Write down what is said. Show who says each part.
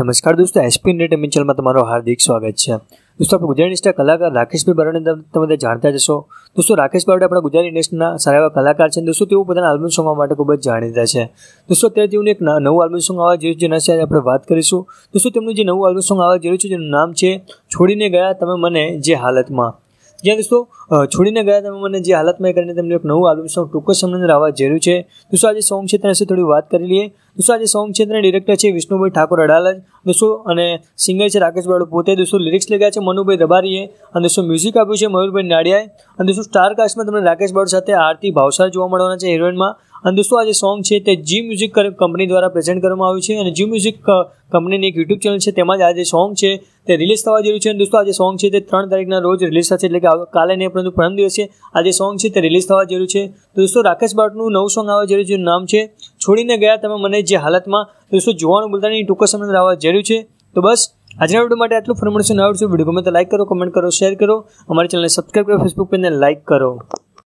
Speaker 1: નમસ્કાર દોસ્તો SP entertainment ચેનલમાં તમારું હાર્દિક સ્વાગત છે દોસ્તો આપણે ગુજરાતી ઇન્ડસ્ટ્રીના કલાકાર રાકેશભાઈ બારડને તમે બધા જાણતા જશો દોસ્તો રાકેશ બારડે આપણા ગુજરાત ઇન્ડસ્ટ્રીના સારા એવા કલાકાર છે દોસ્તો તેઓ પોતાના આલ્બમ સોંગ માટે ખૂબ જ જાણીતા છે દોસ્તો અત્યારે તેઓને એક નવું આલ્બમ સોંગ આવવા જેવું જેના સાથે આપણે વાત કરીશું દોસ્તો તેમનું જે નવું આલ્બમ સોંગ આવવા જેવું છે જેનું નામ છે છોડીને ગયા તમે મને જે હાલતમાં જ્યાં દોસ્તો છોડીને ગયા તમે મને જે હાલતમાં કરીને તમને એક નવું આલ્બમ સોંગ ટૂંક સમયની અંદર આવવા જઈ છે દોસ્તો આજે સોંગ ક્ષેત્ર વિશે થોડી વાત કરી લઈએ દોસ્તો આજે સોંગ ક્ષેત્રના ડિરેક્ટર છે વિષ્ણુભાઈ ઠાકોર અડાલજ દોસ્તો અને સિંગર છે રાકેશ બાળુ પોતે દોસ્તો લિરિક્સ લખ્યા છે મનુભાઈ દબારીએ અને દોસ્તો મ્યુઝિક આપ્યું છે મયુરભાઈ નાડિયાએ અને દોસ્તો સ્ટાર કાસ્ટમાં તમને રાકેશ બાળુ સાથે આરતી ભાવસાર જોવા મળવાના છે હિરોઈનમાં અને દોસ્તો આ જે સોંગ છે તે જી મ્યુઝિક કંપની દ્વારા પ્રેઝન્ટ કરવામાં આવ્યું છે અને જી મ્યુઝિક કંપનીની એક યુટ્યુબ ચેનલ છે તેમાં જ આ જે સોંગ છે તે રિલીઝ થવા જેવું છે અને દોસ્તો આ જે સોંગ છે તે ત્રણ તારીખના રોજ રિલીઝ થશે એટલે કે કાલે નહીં પરંતુ પરમ દિવસે આ જે સોંગ છે તે રિલીઝ થવા જેવું છે તો દોસ્તો રાકેશ બાટનું નવું સોંગ આવવા જેવું જેનું નામ છે છોડીને ગયા તમે મને જે હાલતમાં દોસ્તો જોવાનું બોલતાની નહીં ટૂંકો સમય આવવા જરૂર છે તો બસ આજના વિડીયો માટે આટલું ફોન મળશે નવા વિડીયો ગમે તો લાઇક કરો કમેન્ટ કરો શેર કરો અમારી ચેનલને સબસ્ક્રાઈબ કરો ફેસબુક પેજને લાઇક કરો